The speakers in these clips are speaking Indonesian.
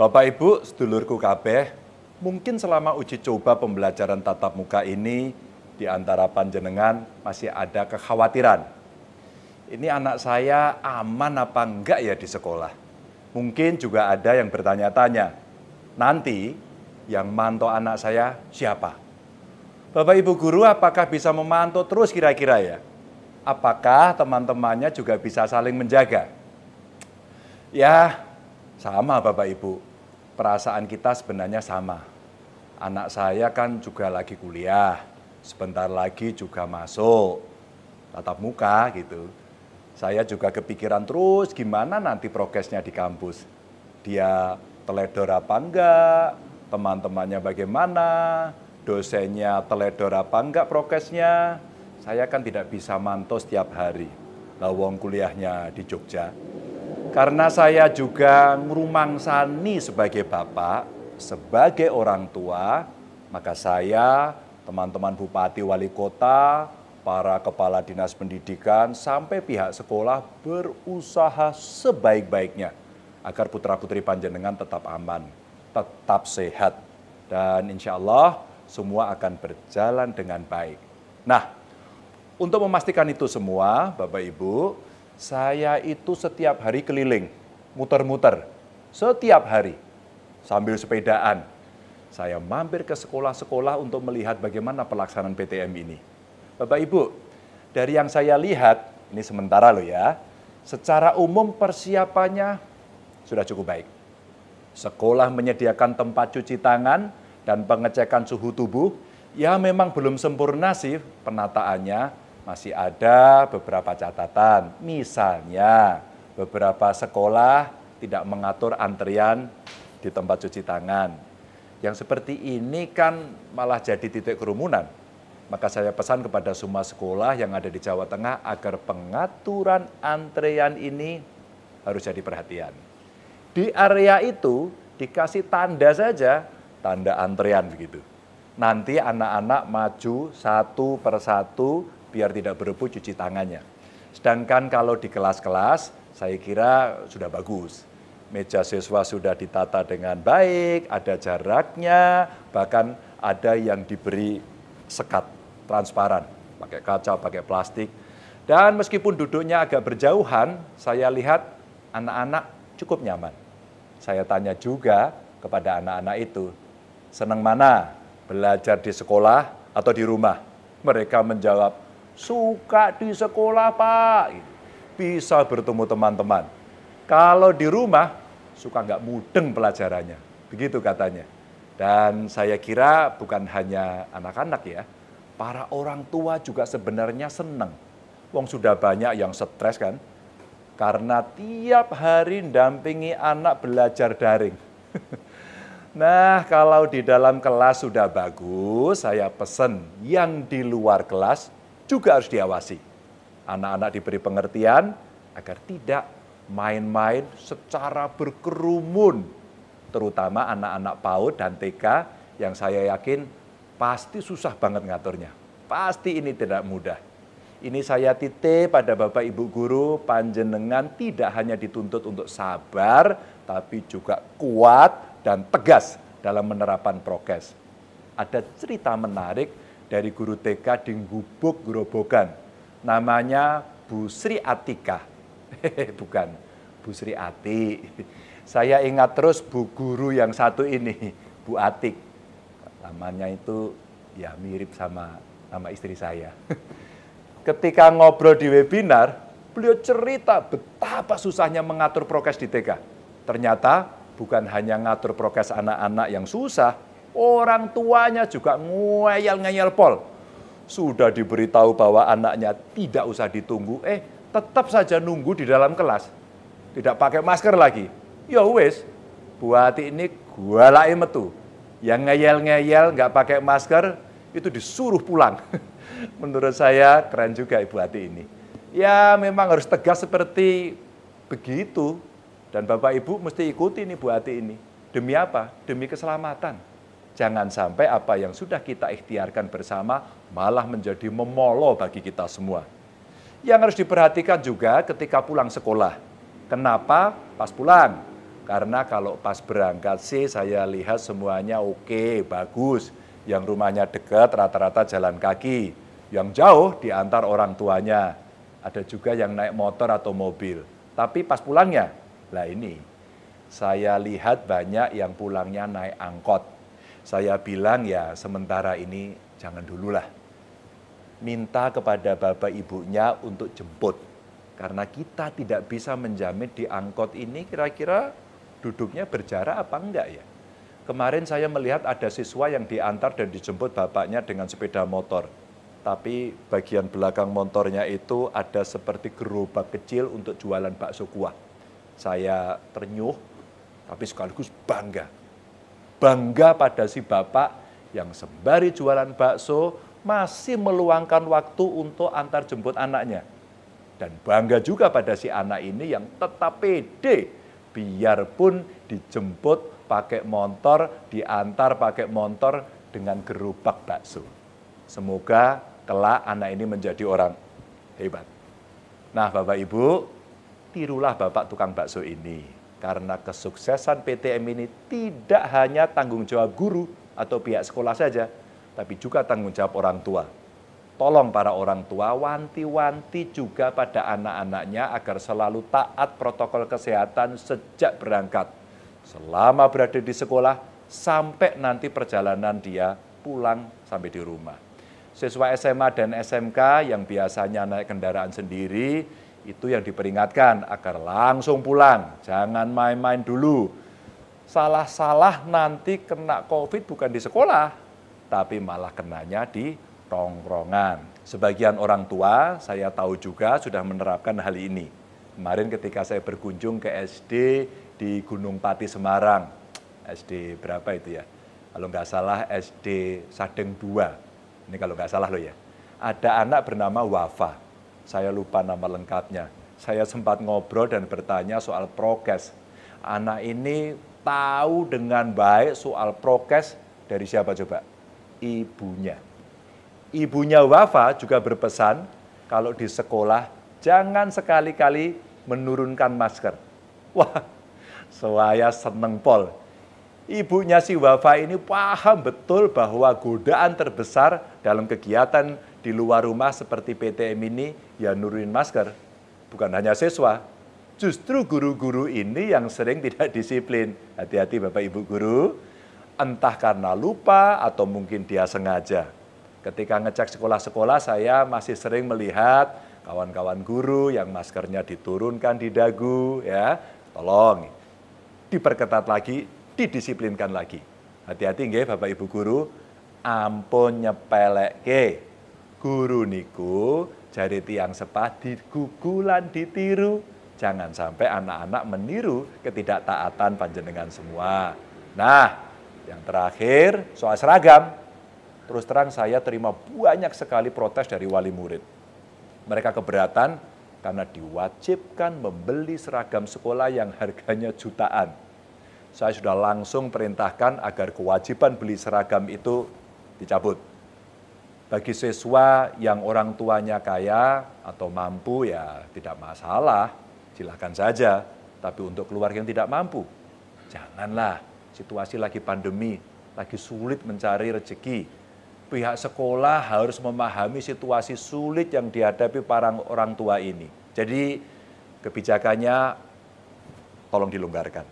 Bapak Ibu, sedulurku kabeh, mungkin selama uji coba pembelajaran tatap muka ini di antara panjenengan masih ada kekhawatiran. Ini anak saya aman apa enggak ya di sekolah? Mungkin juga ada yang bertanya-tanya, nanti yang mantau anak saya siapa? Bapak Ibu guru apakah bisa memantau terus kira-kira ya? Apakah teman-temannya juga bisa saling menjaga? Ya, sama Bapak Ibu perasaan kita sebenarnya sama. Anak saya kan juga lagi kuliah, sebentar lagi juga masuk tatap muka gitu. Saya juga kepikiran terus gimana nanti progresnya di kampus. Dia teledor apa enggak, teman-temannya bagaimana, dosennya teledor apa enggak Progresnya? Saya kan tidak bisa mantau setiap hari. Lawang kuliahnya di Jogja, karena saya juga merumangsani sebagai bapak, sebagai orang tua, maka saya, teman-teman bupati wali kota, para kepala dinas pendidikan, sampai pihak sekolah berusaha sebaik-baiknya agar putra-putri Panjenengan tetap aman, tetap sehat. Dan insya Allah semua akan berjalan dengan baik. Nah, untuk memastikan itu semua, Bapak Ibu, saya itu setiap hari keliling, muter-muter, setiap hari sambil sepedaan. Saya mampir ke sekolah-sekolah untuk melihat bagaimana pelaksanaan PTM ini. Bapak Ibu, dari yang saya lihat, ini sementara loh ya, secara umum persiapannya sudah cukup baik. Sekolah menyediakan tempat cuci tangan dan pengecekan suhu tubuh. Ya memang belum sempurna sih penataannya, masih ada beberapa catatan. Misalnya, beberapa sekolah tidak mengatur antrian di tempat cuci tangan. Yang seperti ini kan malah jadi titik kerumunan. Maka saya pesan kepada semua sekolah yang ada di Jawa Tengah agar pengaturan antrian ini harus jadi perhatian. Di area itu dikasih tanda saja, tanda antrian begitu. Nanti anak-anak maju satu per satu biar tidak berebut cuci tangannya. Sedangkan kalau di kelas-kelas, saya kira sudah bagus. Meja siswa sudah ditata dengan baik, ada jaraknya, bahkan ada yang diberi sekat transparan, pakai kaca, pakai plastik. Dan meskipun duduknya agak berjauhan, saya lihat anak-anak cukup nyaman. Saya tanya juga kepada anak-anak itu, senang mana belajar di sekolah atau di rumah? Mereka menjawab, Suka di sekolah, Pak. Bisa bertemu teman-teman. Kalau di rumah, suka nggak mudeng pelajarannya. Begitu katanya. Dan saya kira bukan hanya anak-anak ya, para orang tua juga sebenarnya senang. Wong sudah banyak yang stres kan, karena tiap hari dampingi anak belajar daring. Nah, kalau di dalam kelas sudah bagus, saya pesen yang di luar kelas juga harus diawasi. Anak-anak diberi pengertian agar tidak main-main secara berkerumun, terutama anak-anak PAUD dan TK yang saya yakin pasti susah banget ngaturnya. Pasti ini tidak mudah. Ini saya titip pada Bapak Ibu guru, panjenengan tidak hanya dituntut untuk sabar, tapi juga kuat dan tegas dalam menerapkan prokes. Ada cerita menarik dari guru TK di Gubuk Grobogan. Namanya Bu Sri Atika. Bukan, Bu Sri Ati. Saya ingat terus Bu Guru yang satu ini, Bu Atik. Namanya itu ya mirip sama nama istri saya. Ketika ngobrol di webinar, beliau cerita betapa susahnya mengatur prokes di TK. Ternyata bukan hanya ngatur prokes anak-anak yang susah, Orang tuanya juga ngeyel-ngeyel pol. Sudah diberitahu bahwa anaknya tidak usah ditunggu, eh tetap saja nunggu di dalam kelas. Tidak pakai masker lagi. Ya wes, buat ini gua lain metu. Yang ngeyel-ngeyel nggak pakai masker itu disuruh pulang. Menurut saya keren juga Ibu Hati ini. Ya memang harus tegas seperti begitu. Dan Bapak Ibu mesti ikuti ini Ibu Hati ini. Demi apa? Demi keselamatan. Jangan sampai apa yang sudah kita ikhtiarkan bersama malah menjadi memolo bagi kita semua. Yang harus diperhatikan juga ketika pulang sekolah. Kenapa pas pulang? Karena kalau pas berangkat sih saya lihat semuanya oke, bagus. Yang rumahnya dekat rata-rata jalan kaki. Yang jauh diantar orang tuanya. Ada juga yang naik motor atau mobil. Tapi pas pulangnya, lah ini saya lihat banyak yang pulangnya naik angkot saya bilang ya sementara ini jangan dululah. Minta kepada bapak ibunya untuk jemput. Karena kita tidak bisa menjamin di angkot ini kira-kira duduknya berjarak apa enggak ya. Kemarin saya melihat ada siswa yang diantar dan dijemput bapaknya dengan sepeda motor. Tapi bagian belakang motornya itu ada seperti gerobak kecil untuk jualan bakso kuah. Saya ternyuh, tapi sekaligus bangga bangga pada si bapak yang sembari jualan bakso masih meluangkan waktu untuk antar jemput anaknya. Dan bangga juga pada si anak ini yang tetap pede biarpun dijemput pakai motor, diantar pakai motor dengan gerobak bakso. Semoga kelak anak ini menjadi orang hebat. Nah, Bapak Ibu, tirulah Bapak tukang bakso ini karena kesuksesan PTM ini tidak hanya tanggung jawab guru atau pihak sekolah saja, tapi juga tanggung jawab orang tua. Tolong para orang tua wanti-wanti juga pada anak-anaknya agar selalu taat protokol kesehatan sejak berangkat. Selama berada di sekolah sampai nanti perjalanan dia pulang sampai di rumah. Siswa SMA dan SMK yang biasanya naik kendaraan sendiri itu yang diperingatkan agar langsung pulang, jangan main-main dulu. Salah-salah nanti kena COVID bukan di sekolah, tapi malah kenanya di tongkrongan. Sebagian orang tua saya tahu juga sudah menerapkan hal ini. Kemarin ketika saya berkunjung ke SD di Gunung Pati Semarang, SD berapa itu ya? Kalau nggak salah SD Sadeng 2. Ini kalau nggak salah loh ya. Ada anak bernama Wafa saya lupa nama lengkapnya. Saya sempat ngobrol dan bertanya soal prokes. Anak ini tahu dengan baik soal prokes dari siapa coba? Ibunya. Ibunya Wafa juga berpesan kalau di sekolah jangan sekali-kali menurunkan masker. Wah, saya seneng pol ibunya si Wafa ini paham betul bahwa godaan terbesar dalam kegiatan di luar rumah seperti PTM ini ya nurunin masker. Bukan hanya siswa, justru guru-guru ini yang sering tidak disiplin. Hati-hati Bapak Ibu guru, entah karena lupa atau mungkin dia sengaja. Ketika ngecek sekolah-sekolah saya masih sering melihat kawan-kawan guru yang maskernya diturunkan di dagu ya. Tolong diperketat lagi, didisiplinkan lagi. Hati-hati nggih Bapak Ibu guru, ampun nyepeleke guru niku jari tiang sepah digugulan ditiru. Jangan sampai anak-anak meniru ketidaktaatan panjenengan semua. Nah, yang terakhir soal seragam. Terus terang saya terima banyak sekali protes dari wali murid. Mereka keberatan karena diwajibkan membeli seragam sekolah yang harganya jutaan. Saya sudah langsung perintahkan agar kewajiban beli seragam itu dicabut bagi siswa yang orang tuanya kaya atau mampu ya tidak masalah, silakan saja. Tapi untuk keluarga yang tidak mampu, janganlah. Situasi lagi pandemi, lagi sulit mencari rezeki. Pihak sekolah harus memahami situasi sulit yang dihadapi para orang tua ini. Jadi kebijakannya tolong dilonggarkan.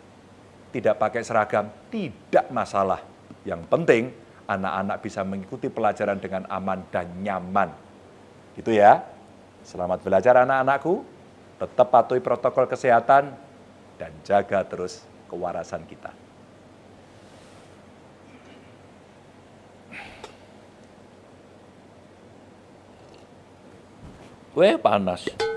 Tidak pakai seragam, tidak masalah. Yang penting anak-anak bisa mengikuti pelajaran dengan aman dan nyaman. Gitu ya. Selamat belajar anak-anakku. Tetap patuhi protokol kesehatan dan jaga terus kewarasan kita. Weh panas.